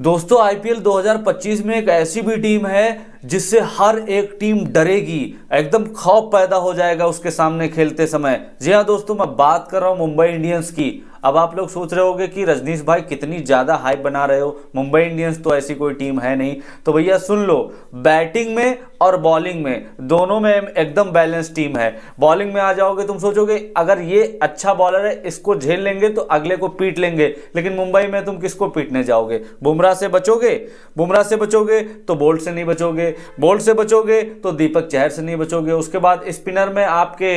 दोस्तों आईपीएल 2025 में एक ऐसी भी टीम है जिससे हर एक टीम डरेगी एकदम खौफ पैदा हो जाएगा उसके सामने खेलते समय जी हाँ दोस्तों मैं बात कर रहा हूँ मुंबई इंडियंस की अब आप लोग सोच रहे होंगे कि रजनीश भाई कितनी ज़्यादा हाइप बना रहे हो मुंबई इंडियंस तो ऐसी कोई टीम है नहीं तो भैया सुन लो बैटिंग में और बॉलिंग में दोनों में एकदम बैलेंस टीम है बॉलिंग में आ जाओगे तुम सोचोगे अगर ये अच्छा बॉलर है इसको झेल लेंगे तो अगले को पीट लेंगे लेकिन मुंबई में तुम किसको पीटने जाओगे बुमराह से बचोगे बुमराह से बचोगे तो बोल्ट से नहीं बचोगे बोल्ट से बचोगे तो दीपक चहर से नहीं बचोगे उसके बाद स्पिनर में आपके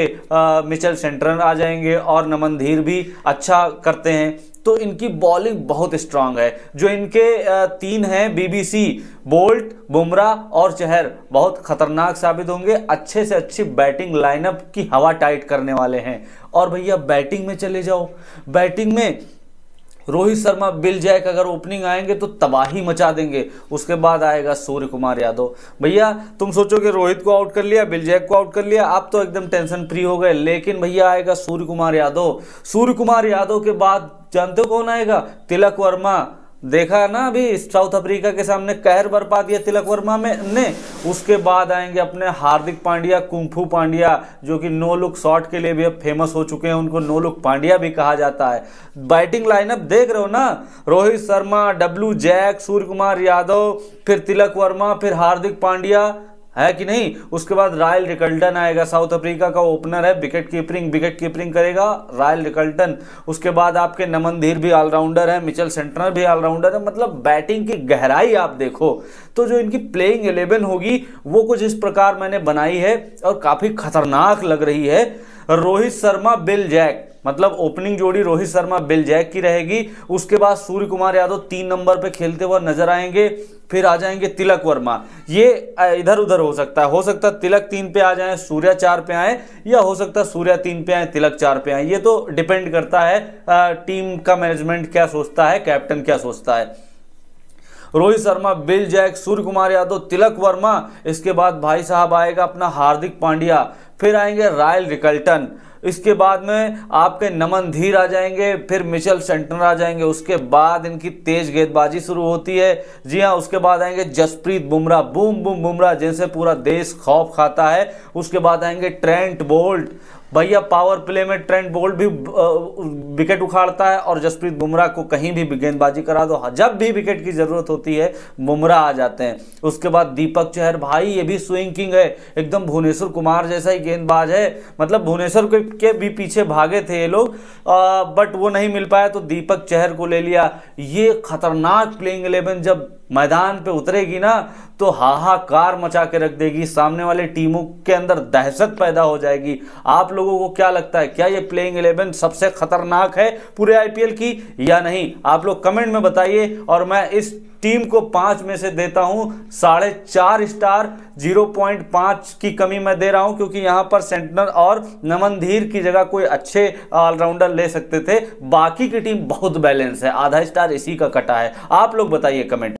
मिचल सेंट्रन आ जाएंगे और नमन धीर भी अच्छा करते हैं तो इनकी बॉलिंग बहुत स्ट्रांग है जो इनके तीन हैं बीबीसी बोल्ट बुमराह और चहर बहुत खतरनाक साबित होंगे अच्छे से अच्छी बैटिंग लाइनअप की हवा टाइट करने वाले हैं और भैया बैटिंग में चले जाओ बैटिंग में रोहित शर्मा बिल जैक अगर ओपनिंग आएंगे तो तबाही मचा देंगे उसके बाद आएगा सूर्य कुमार यादव भैया तुम सोचो कि रोहित को आउट कर लिया बिल जैक को आउट कर लिया आप तो एकदम टेंशन फ्री हो गए लेकिन भैया आएगा सूर्य कुमार यादव सूर्य कुमार यादव के बाद जानते हो कौन आएगा तिलक वर्मा देखा ना अभी साउथ अफ्रीका के सामने कहर बरपा दिया तिलक वर्मा में ने उसके बाद आएंगे अपने हार्दिक पांड्या कुंफू पांड्या जो कि नो लुक शॉट के लिए भी अब फेमस हो चुके हैं उनको नो लुक पांड्या भी कहा जाता है बैटिंग लाइनअप देख रहे हो ना Rohit Sharma W Jacks Suryakumar Yadav फिर तिलक वर्मा फिर हार्दिक पांड्या है कि नहीं उसके बाद रायल रिकल्टन आएगा साउथ अफ्रीका का ओपनर है विकेट कीपरिंग विकेट कीपरिंग करेगा रायल रिकल्टन उसके बाद आपके नमन धीर भी ऑलराउंडर है मिचल सेंटनर भी ऑलराउंडर है मतलब बैटिंग की गहराई आप देखो तो जो इनकी प्लेइंग एलेवन होगी वो कुछ इस प्रकार मैंने बनाई है और काफ़ी खतरनाक लग रही है रोहित शर्मा बिल जैक मतलब ओपनिंग जोड़ी रोहित शर्मा बिल जैक की रहेगी उसके बाद सूर्य कुमार यादव तीन नंबर पे खेलते हुए नजर आएंगे फिर आ जाएंगे तिलक वर्मा ये इधर उधर हो सकता है हो सकता है तिलक तीन पे आ जाए सूर्या चार पे आए या हो सकता है सूर्या तीन पे आए तिलक चार पे आए ये तो डिपेंड करता है टीम का मैनेजमेंट क्या सोचता है कैप्टन क्या सोचता है Rohit Sharma Will Jacks Suryakumar Yadav Tilak Varma इसके बाद भाई साहब आएगा अपना हार्दिक पांड्या फिर आएंगे रायल रिकल्टन इसके बाद में आपके नमन धीर आ जाएंगे फिर मिशेल सेंटनर आ जाएंगे उसके बाद इनकी तेज गेंदबाजी शुरू होती है जी हाँ उसके बाद आएंगे जसप्रीत बुमराह बूम बूम बुमराह जिनसे पूरा देश खौफ खाता है उसके बाद आएंगे ट्रेंट बोल्ट भैया पावर प्ले में ट्रेंड बोल्ट भी विकेट उखाड़ता है और जसप्रीत बुमराह को कहीं भी गेंदबाजी करा दो हाँ, जब भी विकेट की ज़रूरत होती है बुमराह आ जाते हैं उसके बाद दीपक चहर भाई ये भी स्विंग किंग है एकदम भुवनेश्वर कुमार जैसा ही गेंदबाज है मतलब भुवनेश्वर के भी पीछे भागे थे ये लोग बट वो नहीं मिल पाया तो दीपक चहर को ले लिया ये खतरनाक प्लेइंग इलेवन जब मैदान पे उतरेगी ना तो हाहाकार मचा के रख देगी सामने वाले टीमों के अंदर दहशत पैदा हो जाएगी आप लोगों को क्या लगता है क्या ये प्लेइंग इलेवन सबसे खतरनाक है पूरे आईपीएल की या नहीं आप लोग कमेंट में बताइए और मैं इस टीम को पाँच में से देता हूँ साढ़े चार स्टार जीरो पॉइंट पाँच की कमी मैं दे रहा हूँ क्योंकि यहाँ पर सेंटनर और नमनधीर की जगह कोई अच्छे ऑलराउंडर ले सकते थे बाकी की टीम बहुत बैलेंस है आधा स्टार इसी का कटा है आप लोग बताइए कमेंट